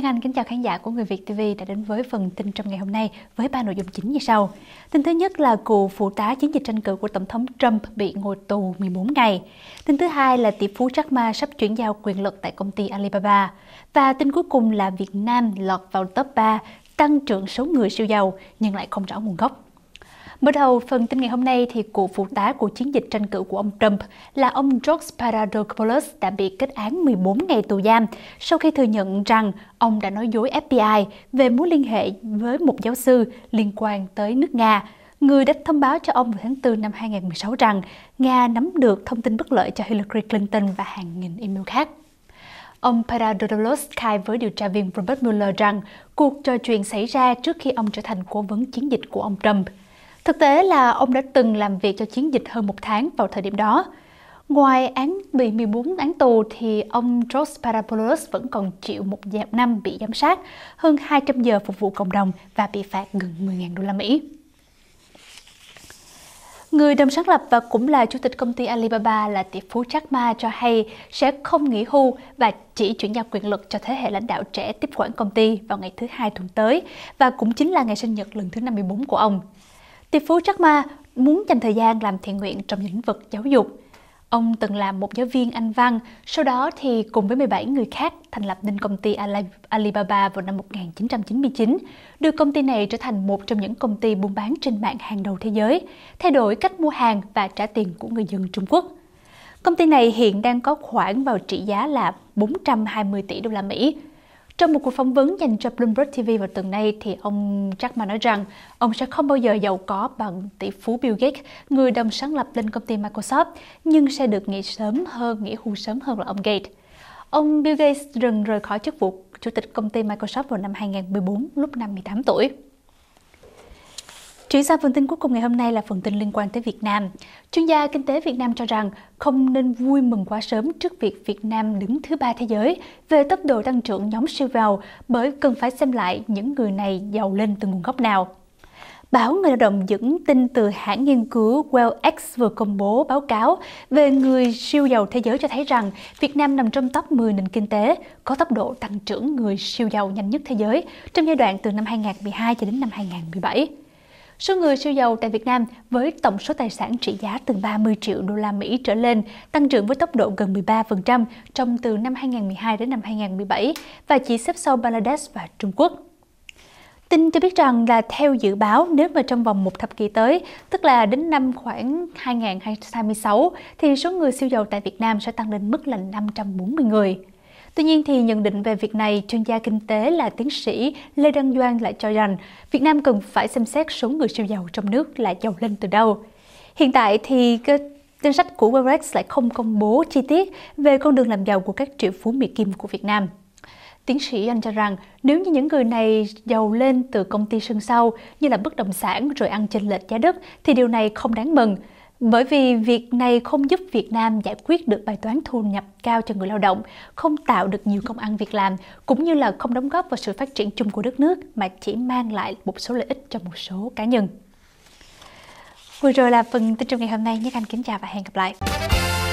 Nhân Anh kính chào khán giả của Người Việt TV đã đến với phần tin trong ngày hôm nay với ba nội dung chính như sau. Tin thứ nhất là cựu phụ tá chiến dịch tranh cử của Tổng thống Trump bị ngồi tù 14 ngày. Tin thứ hai là tỷ phú Jack Ma sắp chuyển giao quyền lực tại công ty Alibaba. Và tin cuối cùng là Việt Nam lọt vào top 3 tăng trưởng số người siêu giàu nhưng lại không rõ nguồn gốc. Mở đầu phần tin ngày hôm nay thì cựu phụ tá của chiến dịch tranh cử của ông Trump là ông George Papadopoulos đã bị kết án 14 ngày tù giam sau khi thừa nhận rằng ông đã nói dối FBI về mối liên hệ với một giáo sư liên quan tới nước Nga người đã thông báo cho ông vào tháng 4 năm 2016 rằng Nga nắm được thông tin bất lợi cho Hillary Clinton và hàng nghìn email khác. Ông Papadopoulos khai với điều tra viên Robert Mueller rằng cuộc trò chuyện xảy ra trước khi ông trở thành cố vấn chiến dịch của ông Trump – Thực tế là ông đã từng làm việc cho chiến dịch hơn một tháng vào thời điểm đó. Ngoài án bị 14 án tù thì ông George Parapoulos vẫn còn chịu một năm bị giám sát, hơn 200 giờ phục vụ cộng đồng và bị phạt gần 10.000 đô la Mỹ. Người đồng sáng lập và cũng là chủ tịch công ty Alibaba là tỷ phú Jack Ma cho hay sẽ không nghỉ hưu và chỉ chuyển giao quyền lực cho thế hệ lãnh đạo trẻ tiếp quản công ty vào ngày thứ hai tuần tới và cũng chính là ngày sinh nhật lần thứ 54 của ông tỷ phú Jack Ma muốn dành thời gian làm thiện nguyện trong lĩnh vực giáo dục. Ông từng làm một giáo viên Anh văn, sau đó thì cùng với 17 người khác thành lập nên công ty Alibaba vào năm 1999, đưa công ty này trở thành một trong những công ty buôn bán trên mạng hàng đầu thế giới, thay đổi cách mua hàng và trả tiền của người dân Trung Quốc. Công ty này hiện đang có khoản vào trị giá là 420 tỷ đô la Mỹ, trong một cuộc phỏng vấn dành cho Bloomberg TV vào tuần này, thì ông Jack Ma nói rằng ông sẽ không bao giờ giàu có bằng tỷ phú Bill Gates, người đồng sáng lập lên công ty Microsoft, nhưng sẽ được nghỉ sớm hơn, nghỉ hưu sớm hơn là ông Gates. Ông Bill Gates dần rời khỏi chức vụ chủ tịch công ty Microsoft vào năm 2014, lúc năm 18 tuổi. Chuyển sang phần tin cuối cùng ngày hôm nay là phần tin liên quan tới Việt Nam. Chuyên gia kinh tế Việt Nam cho rằng không nên vui mừng quá sớm trước việc Việt Nam đứng thứ ba thế giới về tốc độ tăng trưởng nhóm siêu giàu bởi cần phải xem lại những người này giàu lên từ nguồn gốc nào. Báo Người Lao động dẫn tin từ hãng nghiên cứu WellX vừa công bố báo cáo về người siêu giàu thế giới cho thấy rằng Việt Nam nằm trong top 10 nền kinh tế có tốc độ tăng trưởng người siêu giàu nhanh nhất thế giới trong giai đoạn từ năm 2012 cho đến năm 2017. Số người siêu giàu tại Việt Nam với tổng số tài sản trị giá từ 30 triệu đô la Mỹ trở lên tăng trưởng với tốc độ gần 13% trong từ năm 2012 đến năm 2017 và chỉ xếp sau Bangladesh và Trung Quốc. Tin cho biết rằng là theo dự báo nếu mà trong vòng một thập kỷ tới, tức là đến năm khoảng 2026 thì số người siêu giàu tại Việt Nam sẽ tăng lên mức là 540 người. Tuy nhiên thì nhận định về việc này, chuyên gia kinh tế là tiến sĩ Lê Đăng Doan lại cho rằng Việt Nam cần phải xem xét số người siêu giàu trong nước là giàu lên từ đâu. Hiện tại thì cái danh sách của Webex lại không công bố chi tiết về con đường làm giàu của các triệu phú Mỹ Kim của Việt Nam. Tiến sĩ Anh cho rằng nếu như những người này giàu lên từ công ty sân sau như là bất động sản rồi ăn chênh lệch giá đất thì điều này không đáng mừng. Bởi vì việc này không giúp Việt Nam giải quyết được bài toán thu nhập cao cho người lao động, không tạo được nhiều công ăn việc làm, cũng như là không đóng góp vào sự phát triển chung của đất nước mà chỉ mang lại một số lợi ích cho một số cá nhân. Vừa rồi là phần tin trong ngày hôm nay. Nhất Anh kính chào và hẹn gặp lại.